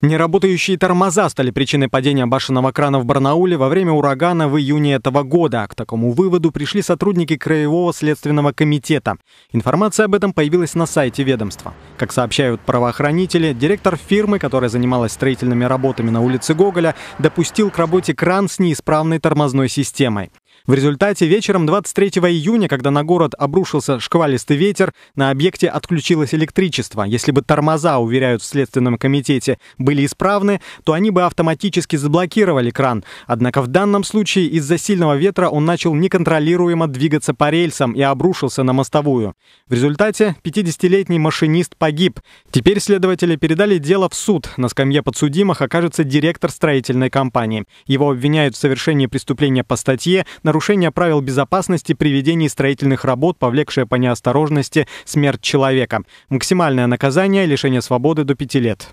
Неработающие тормоза стали причиной падения башенного крана в Барнауле во время урагана в июне этого года. К такому выводу пришли сотрудники Краевого следственного комитета. Информация об этом появилась на сайте ведомства. Как сообщают правоохранители, директор фирмы, которая занималась строительными работами на улице Гоголя, допустил к работе кран с неисправной тормозной системой. В результате вечером 23 июня, когда на город обрушился шквалистый ветер, на объекте отключилось электричество. Если бы тормоза, уверяют в Следственном комитете, были исправны, то они бы автоматически заблокировали кран. Однако в данном случае из-за сильного ветра он начал неконтролируемо двигаться по рельсам и обрушился на мостовую. В результате 50-летний машинист погиб. Теперь следователи передали дело в суд. На скамье подсудимых окажется директор строительной компании. Его обвиняют в совершении преступления по статье «Нарушение нарушение правил безопасности при ведении строительных работ, повлекшее по неосторожности смерть человека. Максимальное наказание – лишение свободы до пяти лет.